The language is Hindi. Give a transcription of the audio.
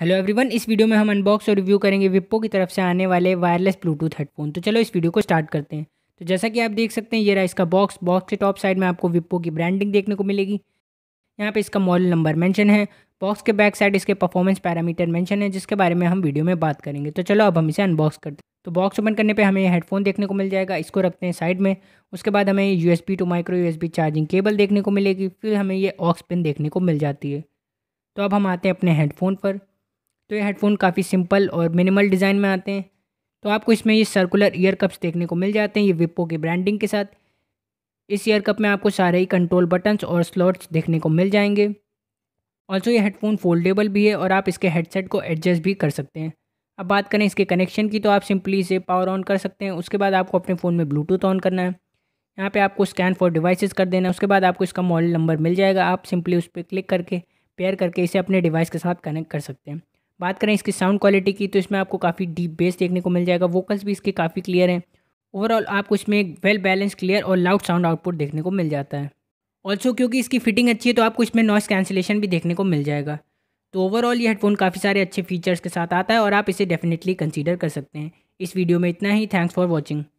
हेलो एवरीवन इस वीडियो में हम अनबॉक्स और रिव्यू करेंगे विप्पो की तरफ से आने वाले वायरलेस ब्लूटूथ हेडफोन तो चलो इस वीडियो को स्टार्ट करते हैं तो जैसा कि आप देख सकते हैं ये रहा इसका बॉक्स बॉक्स के टॉप साइड में आपको विप्पो की ब्रांडिंग देखने को मिलेगी यहाँ पे इसका मॉडल नंबर मैंशन है बॉक्स के बैक साइड इसके परफॉर्मेंस पैरामीटर मैंशन है जिसके बारे में हम वीडियो में बात करेंगे तो चलो अब हम इसे अनबॉक्स करते हैं तो बॉक्स ओपन करने पर हमें हेडफोन देखने को मिल जाएगा इसको रखते हैं साइड में उसके बाद हमें U S to micro U charging cable देखने को मिलेगी फिर हमें ये ऑक्स पिन देखने को मिल जाती है तो अब हम आते हैं अपने हेडफोन पर तो ये हेडफ़ोन काफ़ी सिंपल और मिनिमल डिज़ाइन में आते हैं तो आपको इसमें ये सर्कुलर ईयर कप्स देखने को मिल जाते हैं ये विप्पो की ब्रांडिंग के साथ इस ईयर कप में आपको सारे ही कंट्रोल बटन्स और स्लॉट्स देखने को मिल जाएंगे ऑल्सो ये हेडफ़ोन फोल्डेबल भी है और आप इसके हेडसेट को एडजस्ट भी कर सकते हैं अब बात करें इसके कनेक्शन की तो आप सिंपली इसे पावर ऑन कर सकते हैं उसके बाद आपको अपने फ़ोन में ब्लूटूथ ऑन करना है यहाँ पे आपको स्कैन फॉर डिवाइसेस कर देना है उसके बाद आपको इसका मॉडल नंबर मिल जाएगा आप सिंपली उस पर क्लिक करके पेयर करके इसे अपने डिवाइस के साथ कनेक्ट कर सकते हैं बात करें इसकी साउंड क्वालिटी की तो इसमें आपको काफ़ी डीप बेस देखने को मिल जाएगा वोकल्स भी इसके काफ़ी क्लियर हैं ओवरऑल आपको इसमें वेल बैलेंस क्लियर और लाउड साउंड आउटपुट देखने को मिल जाता है ऑल्सो क्योंकि इसकी फिटिंग अच्छी है तो आपको इसमें नॉइस कैंसिलेशन भी देखने को मिल जाएगा तो ओवरऑल ये हेडफोन काफ़ी सारे अच्छे फीचर्स के साथ आता है और आप इसे डेफिनेटली कंसीडर कर सकते हैं इस वीडियो में इतना ही थैंक्स फॉर वॉचिंग